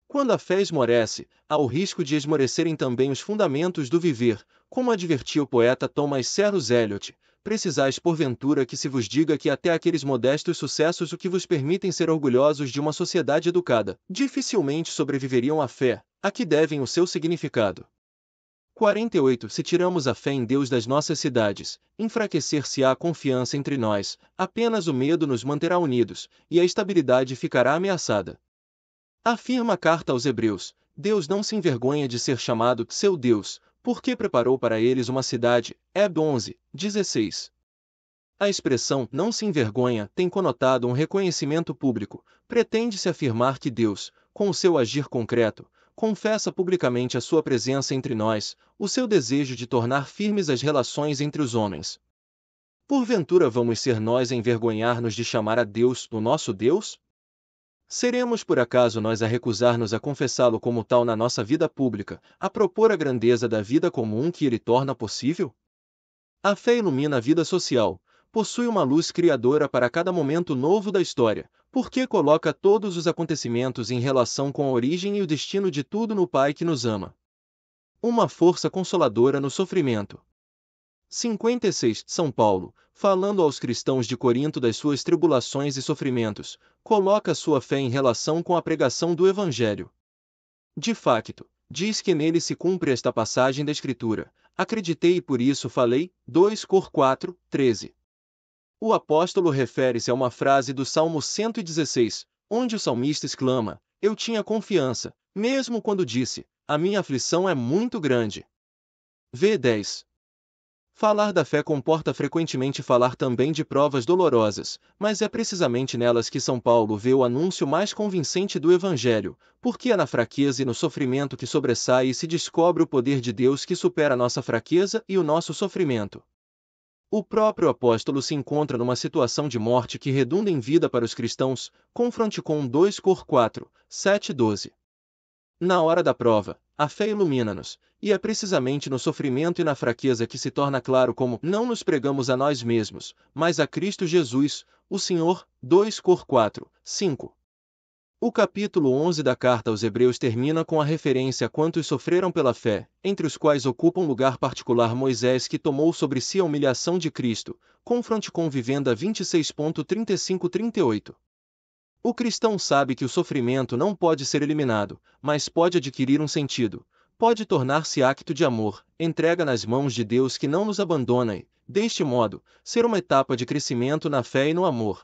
B: Quando a fé esmorece, há o risco de esmorecerem também os fundamentos do viver, como advertia o poeta Thomas Serros Eliot, precisais porventura que se vos diga que até aqueles modestos sucessos o que vos permitem ser orgulhosos de uma sociedade educada, dificilmente sobreviveriam à fé, a que devem o seu significado. 48. Se tiramos a fé em Deus das nossas cidades, enfraquecer-se-á a confiança entre nós, apenas o medo nos manterá unidos, e a estabilidade ficará ameaçada. Afirma a carta aos Hebreus: Deus não se envergonha de ser chamado seu Deus, porque preparou para eles uma cidade, Eb 11, 16. A expressão não se envergonha tem conotado um reconhecimento público, pretende-se afirmar que Deus, com o seu agir concreto, confessa publicamente a sua presença entre nós, o seu desejo de tornar firmes as relações entre os homens. Porventura vamos ser nós envergonhar-nos de chamar a Deus o nosso Deus? Seremos por acaso nós a recusar-nos a confessá-lo como tal na nossa vida pública, a propor a grandeza da vida comum que ele torna possível? A fé ilumina a vida social, possui uma luz criadora para cada momento novo da história, porque coloca todos os acontecimentos em relação com a origem e o destino de tudo no Pai que nos ama. Uma força consoladora no sofrimento. 56, São Paulo, falando aos cristãos de Corinto das suas tribulações e sofrimentos, coloca sua fé em relação com a pregação do Evangelho. De facto, diz que nele se cumpre esta passagem da Escritura: Acreditei e por isso falei. 2 Cor 4, 13. O apóstolo refere-se a uma frase do Salmo 116, onde o salmista exclama: Eu tinha confiança, mesmo quando disse: A minha aflição é muito grande. V10. Falar da fé comporta frequentemente falar também de provas dolorosas, mas é precisamente nelas que São Paulo vê o anúncio mais convincente do Evangelho, porque é na fraqueza e no sofrimento que sobressai e se descobre o poder de Deus que supera a nossa fraqueza e o nosso sofrimento. O próprio apóstolo se encontra numa situação de morte que redunda em vida para os cristãos, confronte com 2 Cor 4, 7 12. Na hora da prova, a fé ilumina-nos, e é precisamente no sofrimento e na fraqueza que se torna claro como não nos pregamos a nós mesmos, mas a Cristo Jesus, o Senhor. 2 Cor 4, 5. O capítulo 11 da carta aos Hebreus termina com a referência a quantos sofreram pela fé, entre os quais ocupa um lugar particular Moisés que tomou sobre si a humilhação de Cristo, confronte com Vivenda 26.35-38. O cristão sabe que o sofrimento não pode ser eliminado, mas pode adquirir um sentido, pode tornar-se acto de amor, entrega nas mãos de Deus que não nos abandona e, deste modo, ser uma etapa de crescimento na fé e no amor.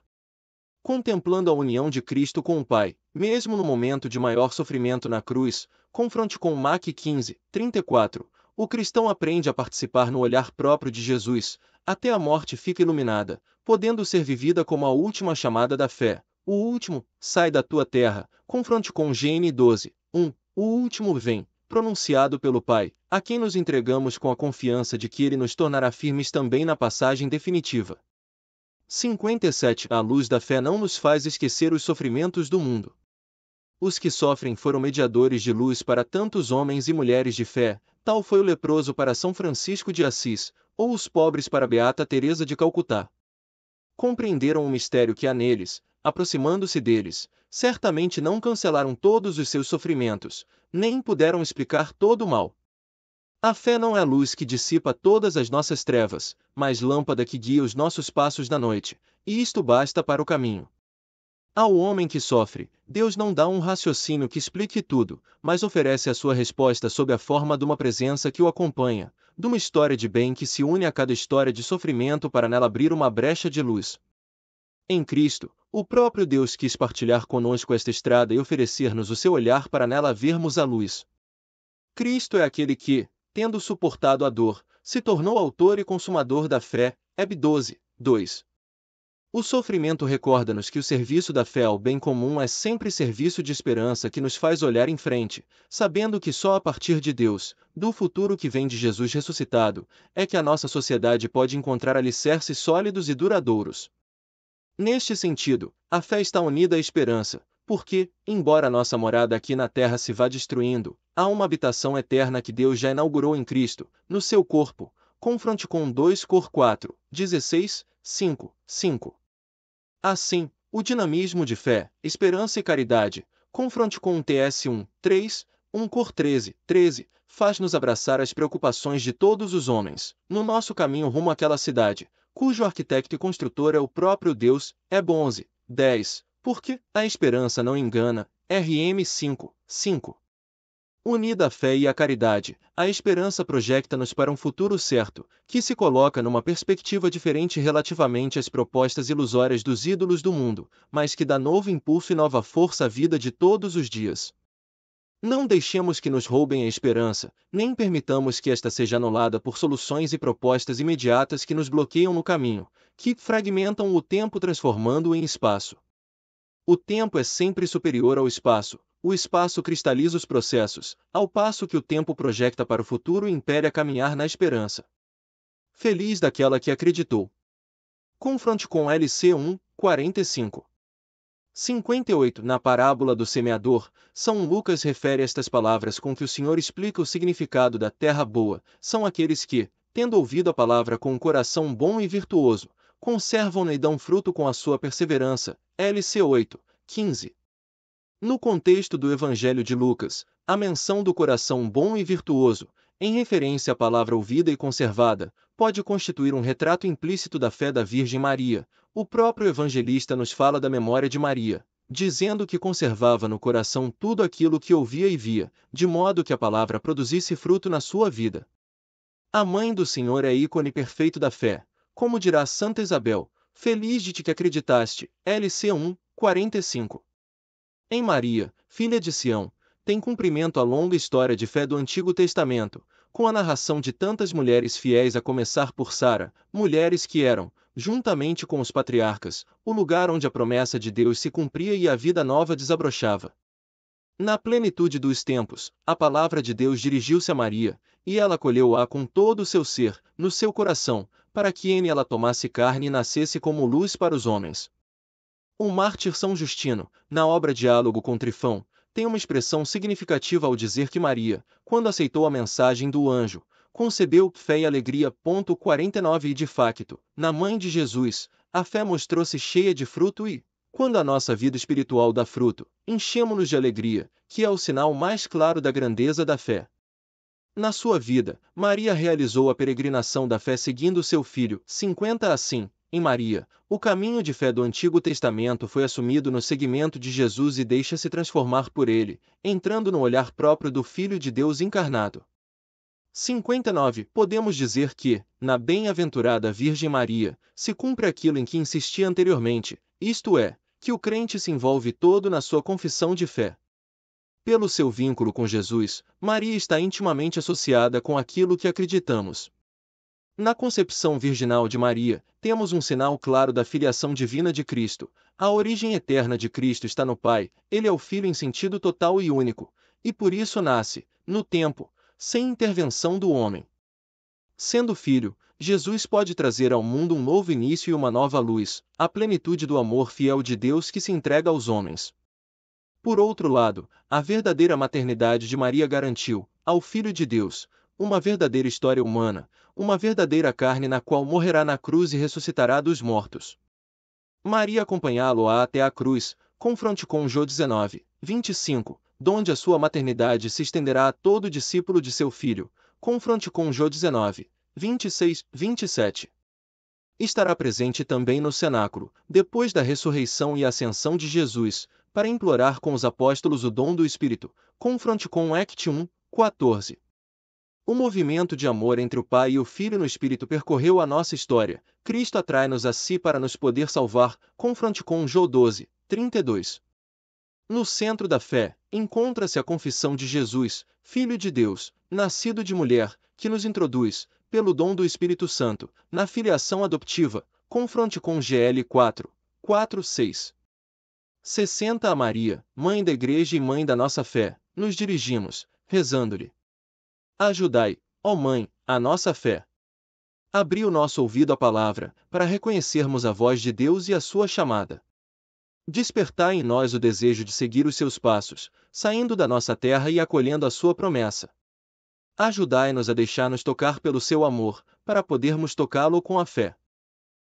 B: Contemplando a união de Cristo com o Pai, mesmo no momento de maior sofrimento na cruz, confronte com Mac 15, 34, o cristão aprende a participar no olhar próprio de Jesus, até a morte fica iluminada, podendo ser vivida como a última chamada da fé, o último, sai da tua terra. Confronte com Gene 12, 1. O último vem, pronunciado pelo Pai, a quem nos entregamos com a confiança de que ele nos tornará firmes também na passagem definitiva. 57. A luz da fé não nos faz esquecer os sofrimentos do mundo. Os que sofrem foram mediadores de luz para tantos homens e mulheres de fé, tal foi o leproso para São Francisco de Assis, ou os pobres para Beata Teresa de Calcutá. Compreenderam o mistério que há neles, aproximando-se deles, certamente não cancelaram todos os seus sofrimentos, nem puderam explicar todo o mal. A fé não é a luz que dissipa todas as nossas trevas, mas lâmpada que guia os nossos passos na noite, e isto basta para o caminho. Ao homem que sofre, Deus não dá um raciocínio que explique tudo, mas oferece a sua resposta sob a forma de uma presença que o acompanha, de uma história de bem que se une a cada história de sofrimento para nela abrir uma brecha de luz, em Cristo, o próprio Deus quis partilhar conosco esta estrada e oferecer-nos o seu olhar para nela vermos a luz. Cristo é aquele que, tendo suportado a dor, se tornou autor e consumador da fé. (Heb 12, 2. O sofrimento recorda-nos que o serviço da fé ao bem comum é sempre serviço de esperança que nos faz olhar em frente, sabendo que só a partir de Deus, do futuro que vem de Jesus ressuscitado, é que a nossa sociedade pode encontrar alicerces sólidos e duradouros. Neste sentido, a fé está unida à esperança, porque, embora nossa morada aqui na terra se vá destruindo, há uma habitação eterna que Deus já inaugurou em Cristo, no seu corpo. Confronte com 2 Cor 4, 16, 5, 5. Assim, o dinamismo de fé, esperança e caridade, confronte com um TS 1, 3, 1 Cor 13, 13, faz-nos abraçar as preocupações de todos os homens, no nosso caminho rumo àquela cidade, cujo arquiteto e construtor é o próprio Deus, é 11, 10, porque a esperança não engana, RM 5, 5. Unida à fé e à caridade, a esperança projeta-nos para um futuro certo, que se coloca numa perspectiva diferente relativamente às propostas ilusórias dos ídolos do mundo, mas que dá novo impulso e nova força à vida de todos os dias. Não deixemos que nos roubem a esperança, nem permitamos que esta seja anulada por soluções e propostas imediatas que nos bloqueiam no caminho, que fragmentam o tempo transformando-o em espaço. O tempo é sempre superior ao espaço, o espaço cristaliza os processos, ao passo que o tempo projeta para o futuro e impede a caminhar na esperança. Feliz daquela que acreditou. Confronte com LC 1, 45. 58 Na parábola do semeador, São Lucas refere estas palavras com que o Senhor explica o significado da terra boa, são aqueles que, tendo ouvido a palavra com um coração bom e virtuoso, conservam-na e dão fruto com a sua perseverança. LC 8, 15. No contexto do Evangelho de Lucas, a menção do coração bom e virtuoso, em referência à palavra ouvida e conservada, pode constituir um retrato implícito da fé da Virgem Maria. O próprio evangelista nos fala da memória de Maria, dizendo que conservava no coração tudo aquilo que ouvia e via, de modo que a palavra produzisse fruto na sua vida. A mãe do Senhor é ícone perfeito da fé, como dirá Santa Isabel, feliz de ti que acreditaste, LC 1, 45. Em Maria, filha de Sião, tem cumprimento a longa história de fé do Antigo Testamento, com a narração de tantas mulheres fiéis a começar por Sara, mulheres que eram, juntamente com os patriarcas, o lugar onde a promessa de Deus se cumpria e a vida nova desabrochava. Na plenitude dos tempos, a palavra de Deus dirigiu-se a Maria, e ela acolheu-a com todo o seu ser, no seu coração, para que em ela tomasse carne e nascesse como luz para os homens. O mártir São Justino, na obra Diálogo com Trifão, tem uma expressão significativa ao dizer que Maria, quando aceitou a mensagem do anjo, concebeu fé e alegria. 49 E de facto, na mãe de Jesus, a fé mostrou-se cheia de fruto e, quando a nossa vida espiritual dá fruto, enchemos nos de alegria, que é o sinal mais claro da grandeza da fé. Na sua vida, Maria realizou a peregrinação da fé seguindo seu filho, 50 assim, em Maria, o caminho de fé do Antigo Testamento foi assumido no seguimento de Jesus e deixa-se transformar por ele, entrando no olhar próprio do Filho de Deus encarnado. 59. Podemos dizer que, na bem-aventurada Virgem Maria, se cumpre aquilo em que insisti anteriormente, isto é, que o crente se envolve todo na sua confissão de fé. Pelo seu vínculo com Jesus, Maria está intimamente associada com aquilo que acreditamos, na concepção virginal de Maria, temos um sinal claro da filiação divina de Cristo. A origem eterna de Cristo está no Pai, ele é o Filho em sentido total e único, e por isso nasce, no tempo, sem intervenção do homem. Sendo filho, Jesus pode trazer ao mundo um novo início e uma nova luz, a plenitude do amor fiel de Deus que se entrega aos homens. Por outro lado, a verdadeira maternidade de Maria garantiu, ao Filho de Deus, uma verdadeira história humana, uma verdadeira carne na qual morrerá na cruz e ressuscitará dos mortos. Maria acompanhá-lo-á até a cruz, confronte com Jô 19, 25, donde a sua maternidade se estenderá a todo discípulo de seu filho, confronte com Jô 19, 26, 27. Estará presente também no cenáculo, depois da ressurreição e ascensão de Jesus, para implorar com os apóstolos o dom do Espírito, confronte com Act 1, 14, o movimento de amor entre o Pai e o Filho no Espírito percorreu a nossa história. Cristo atrai-nos a si para nos poder salvar, confronte com João 12, 32. No centro da fé, encontra-se a confissão de Jesus, Filho de Deus, nascido de mulher, que nos introduz, pelo dom do Espírito Santo, na filiação adoptiva, confronte com GL 4, 4, 6. 60 a Maria, Mãe da Igreja e Mãe da nossa fé, nos dirigimos, rezando-lhe, Ajudai, ó Mãe, a nossa fé. Abri o nosso ouvido à palavra, para reconhecermos a voz de Deus e a sua chamada. Despertai em nós o desejo de seguir os seus passos, saindo da nossa terra e acolhendo a sua promessa. Ajudai-nos a deixar-nos tocar pelo seu amor, para podermos tocá-lo com a fé.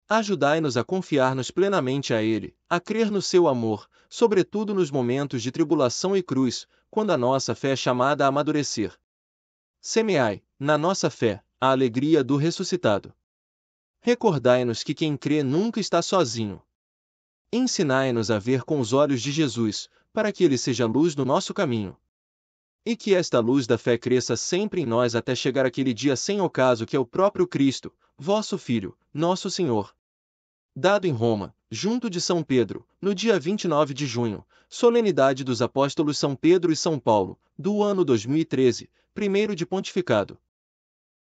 B: Ajudai-nos a confiar-nos plenamente a Ele, a crer no seu amor, sobretudo nos momentos de tribulação e cruz, quando a nossa fé é chamada a amadurecer. Semeai, na nossa fé, a alegria do ressuscitado. Recordai-nos que quem crê nunca está sozinho. Ensinai-nos a ver com os olhos de Jesus, para que ele seja luz no nosso caminho. E que esta luz da fé cresça sempre em nós até chegar aquele dia sem ocaso que é o próprio Cristo, vosso Filho, nosso Senhor. Dado em Roma, junto de São Pedro, no dia 29 de junho, solenidade dos apóstolos São Pedro e São Paulo, do ano 2013, primeiro de pontificado,